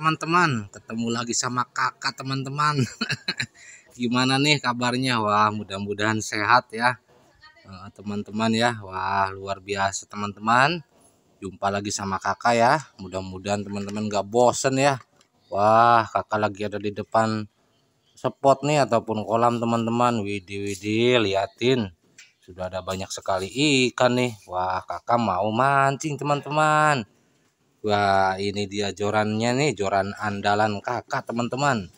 teman-teman ketemu lagi sama kakak teman-teman gimana nih kabarnya wah mudah-mudahan sehat ya eh, teman-teman ya wah luar biasa teman-teman jumpa lagi sama kakak ya mudah-mudahan teman-teman gak bosen ya wah kakak lagi ada di depan spot nih ataupun kolam teman-teman widih widih liatin sudah ada banyak sekali ikan nih wah kakak mau mancing teman-teman Wah ini dia jorannya nih joran andalan kakak teman-teman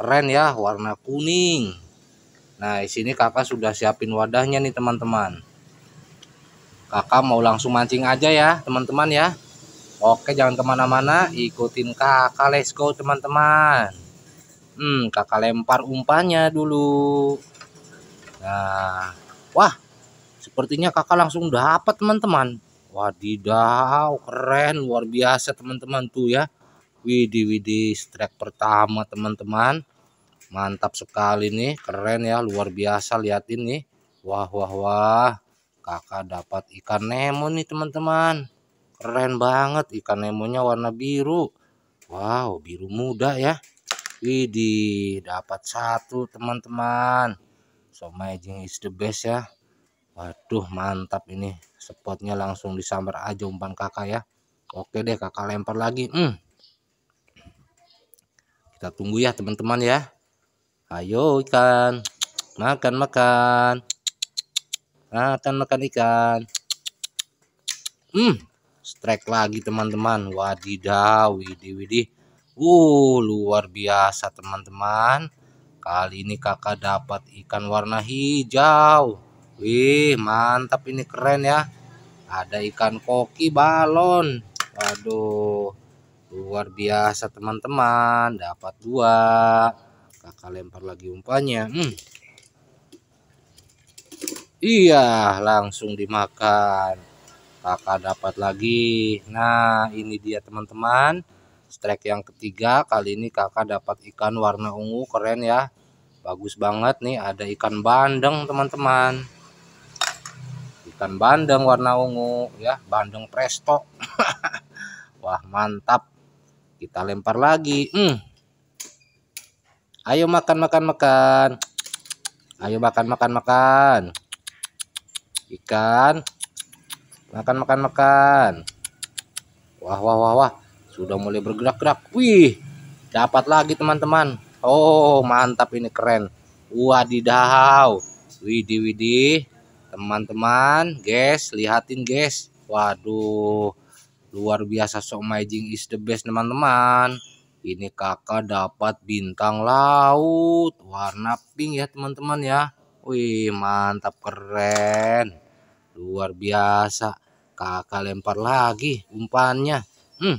keren ya warna kuning nah di sini kakak sudah siapin wadahnya nih teman-teman kakak mau langsung mancing aja ya teman-teman ya oke jangan kemana-mana ikutin kakak let's go teman-teman hmm kakak lempar umpannya dulu nah wah sepertinya kakak langsung dapat teman-teman Wadidaw, keren, luar biasa teman-teman tuh ya. Widi Widi, strike pertama teman-teman. Mantap sekali nih, keren ya, luar biasa lihat ini. Wah, wah, wah. Kakak dapat ikan Nemo nih teman-teman. Keren banget, ikan Nemonya warna biru. Wow, biru muda ya. Widi dapat satu teman-teman. So amazing is the best ya. Waduh mantap ini spotnya langsung disambar aja umpan kakak ya. Oke deh kakak lempar lagi. Hmm. Kita tunggu ya teman-teman ya. Ayo ikan. Makan makan. Makan makan ikan. Hmm. Strike lagi teman-teman. Wadidaw widih widih. Uh luar biasa teman-teman. Kali ini kakak dapat ikan warna hijau. Wih, mantap ini keren ya. Ada ikan koki balon. Waduh, luar biasa teman-teman. Dapat dua. Kakak lempar lagi umpannya. Hmm. Iya, langsung dimakan. Kakak dapat lagi. Nah, ini dia teman-teman. Strike yang ketiga. Kali ini kakak dapat ikan warna ungu. Keren ya. Bagus banget nih. Ada ikan bandeng teman-teman ikan bandeng warna ungu ya bandeng presto wah mantap kita lempar lagi hmm. ayo makan makan makan ayo makan makan makan ikan makan makan makan wah wah wah wah sudah mulai bergerak-gerak wih dapat lagi teman-teman oh mantap ini keren wadidaw widi widi teman-teman guys lihatin guys waduh luar biasa so amazing is the best teman-teman ini kakak dapat bintang laut warna pink ya teman-teman ya wih mantap keren luar biasa kakak lempar lagi umpannya hmm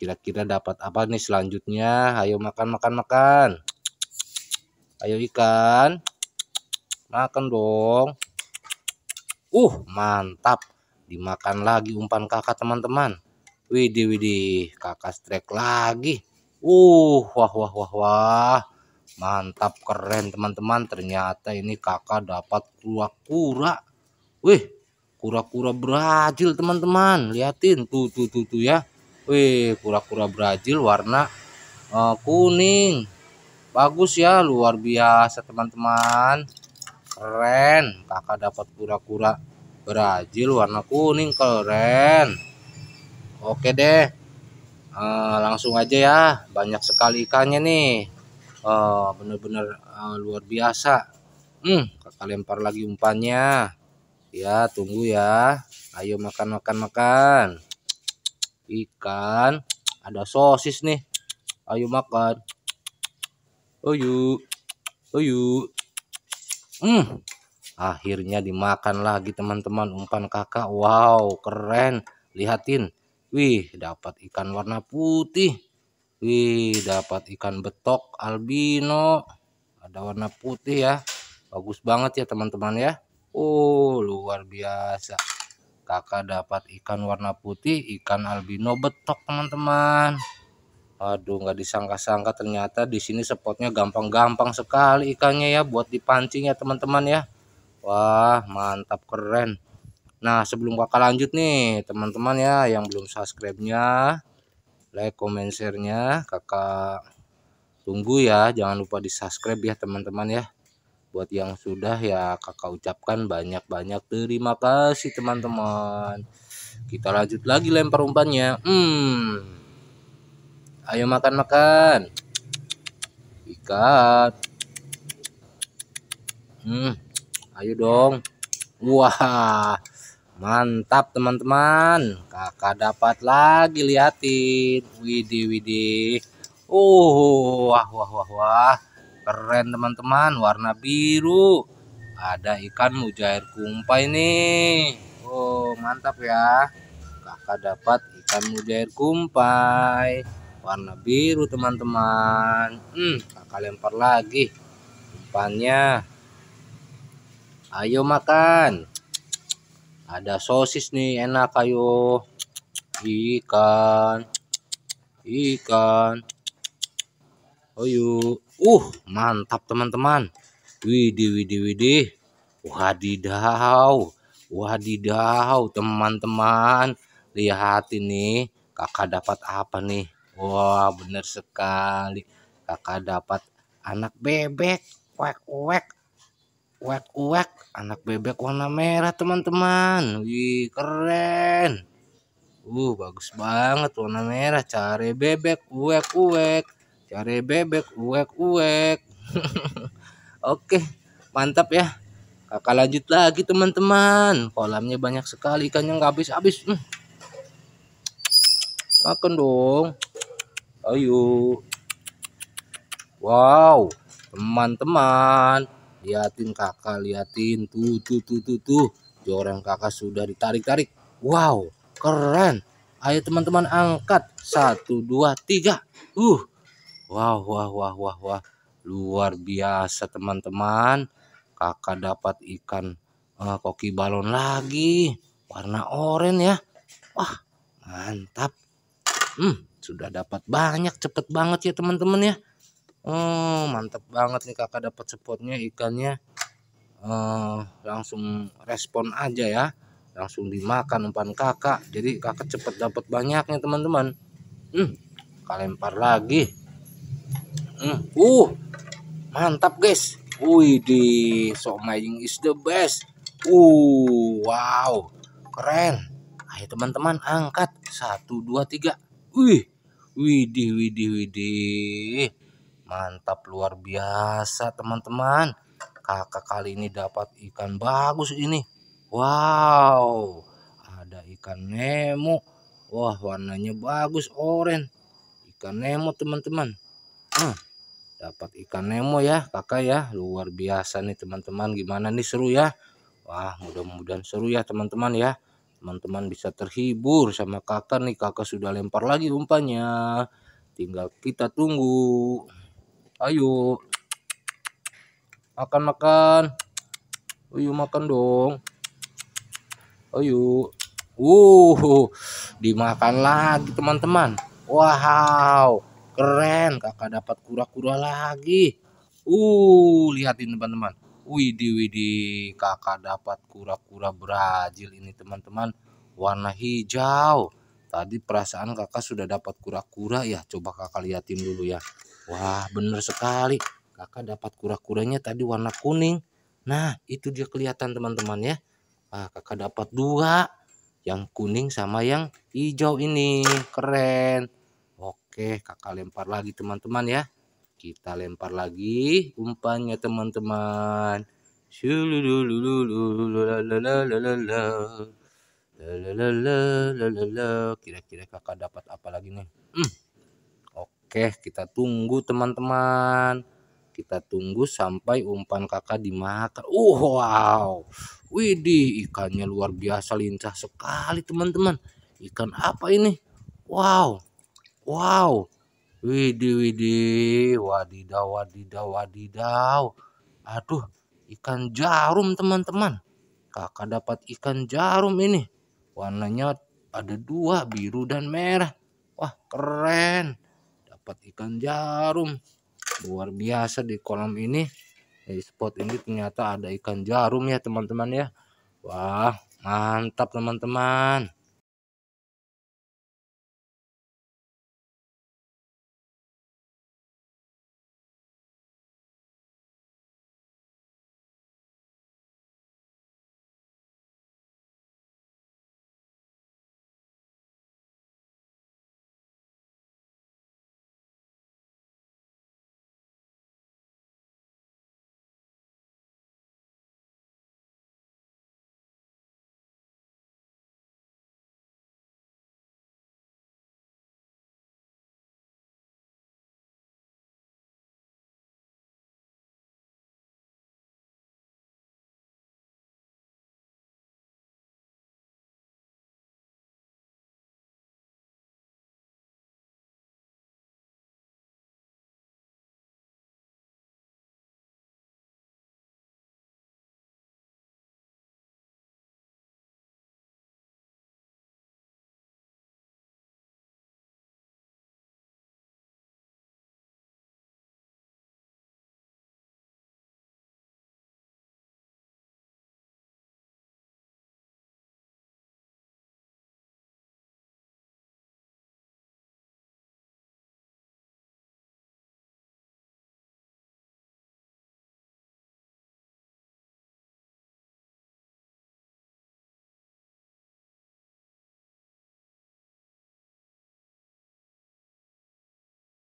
kira-kira dapat apa nih selanjutnya ayo makan makan makan ayo ikan makan dong Uh, mantap. Dimakan lagi umpan kakak teman-teman. Widih, widih. Kakak strike lagi. Uh, wah, wah, wah, wah. Mantap, keren teman-teman. Ternyata ini kakak dapat kura-kura. Wih, kura-kura Brazil teman-teman. Liatin, tuh, tuh, tuh, tuh ya. Wih, kura-kura Brazil warna uh, kuning. Bagus ya, luar biasa teman-teman keren kakak dapat kura-kura Brazil warna kuning keren oke deh e, langsung aja ya banyak sekali ikannya nih eh, bener-bener e, luar biasa hmm kakak lempar lagi umpannya ya tunggu ya ayo makan makan makan ikan ada sosis nih ayo makan oh ayo Hmm, akhirnya dimakan lagi teman-teman umpan kakak. Wow, keren. Lihatin. Wih, dapat ikan warna putih. Wih, dapat ikan betok albino. Ada warna putih ya. Bagus banget ya teman-teman ya. Oh, luar biasa. Kakak dapat ikan warna putih, ikan albino betok teman-teman. Aduh, nggak disangka-sangka ternyata di sini spotnya gampang-gampang sekali ikannya ya buat dipancing ya teman-teman ya. Wah, mantap keren. Nah, sebelum kakak lanjut nih, teman-teman ya yang belum subscribe-nya, like, comment, share-nya, kakak tunggu ya. Jangan lupa di-subscribe ya teman-teman ya. Buat yang sudah ya kakak ucapkan banyak-banyak terima kasih teman-teman. Kita lanjut lagi lempar umpannya. Hmm. Ayo makan-makan. ikat Hmm. Ayo dong. Wah. Mantap teman-teman. Kakak dapat lagi liatin. Widih widih. Oh, wah wah wah wah. Keren teman-teman, warna biru. Ada ikan mujair kumpai nih. Oh, mantap ya. Kakak dapat ikan mujair kumpai warna biru teman-teman hmm kakak lempar lagi umpannya ayo makan ada sosis nih enak ayo ikan ikan ayo uh mantap teman-teman widih widih widih wadidaw wadidaw teman-teman lihat ini kakak dapat apa nih Wah bener sekali kakak dapat anak bebek wek wek wek wek anak bebek warna merah teman-teman wih keren uh bagus banget warna merah cari bebek wek wek cari bebek wek wek oke mantap ya kakak lanjut lagi teman-teman kolamnya banyak sekali ikannya nggak habis-habis hmm. makan dong ayo wow teman-teman liatin kakak liatin tuh tuh tuh tuh tuh jorang kakak sudah ditarik-tarik wow keren ayo teman-teman angkat satu dua tiga uh wow wah wah wah wah luar biasa teman-teman kakak dapat ikan uh, koki balon lagi warna oranye ya wah mantap hmm sudah dapat banyak cepet banget ya teman-teman ya oh mantap banget nih kakak dapat spotnya ikannya oh, langsung respon aja ya langsung dimakan umpan kakak jadi kakak cepet dapat banyaknya teman-teman hmm kalempar lagi hmm uh mantap guys wih di so mining is the best uh wow keren ayo teman-teman angkat satu dua tiga wih Widih, widih, widih. Mantap luar biasa teman-teman. Kakak kali ini dapat ikan bagus ini. Wow. Ada ikan Nemo. Wah, warnanya bagus oranye. Ikan Nemo teman-teman. Hmm, dapat ikan Nemo ya, Kakak ya. Luar biasa nih teman-teman. Gimana nih seru ya? Wah, mudah-mudahan seru ya teman-teman ya teman-teman bisa terhibur sama kakak nih kakak sudah lempar lagi umpannya tinggal kita tunggu ayo makan makan ayo makan dong ayo uh dimakan lagi teman-teman wow keren kakak dapat kura-kura lagi uh lihatin teman-teman Widih widih kakak dapat kura-kura Brazil ini teman-teman warna hijau. Tadi perasaan kakak sudah dapat kura-kura ya. Coba kakak liatin dulu ya. Wah bener sekali. Kakak dapat kura-kuranya tadi warna kuning. Nah itu dia kelihatan teman-teman ya. nah, kakak dapat dua. Yang kuning sama yang hijau ini. Keren. Oke kakak lempar lagi teman-teman ya. Kita lempar lagi umpannya teman-teman. Kira-kira kakak dapat apa lagi nih? Hmm. Oke, kita tunggu teman-teman. Kita tunggu sampai umpan kakak dimakan. Uh, wow. Widih, ikannya luar biasa lincah sekali teman-teman. Ikan apa ini? Wow. Wow. Widih, widih, wadidaw, wadidaw, wadidaw. Aduh, ikan jarum teman-teman. Kakak dapat ikan jarum ini. Warnanya ada dua, biru dan merah. Wah, keren. Dapat ikan jarum. Luar biasa di kolam ini. Di spot ini ternyata ada ikan jarum ya teman-teman ya. Wah, mantap teman-teman.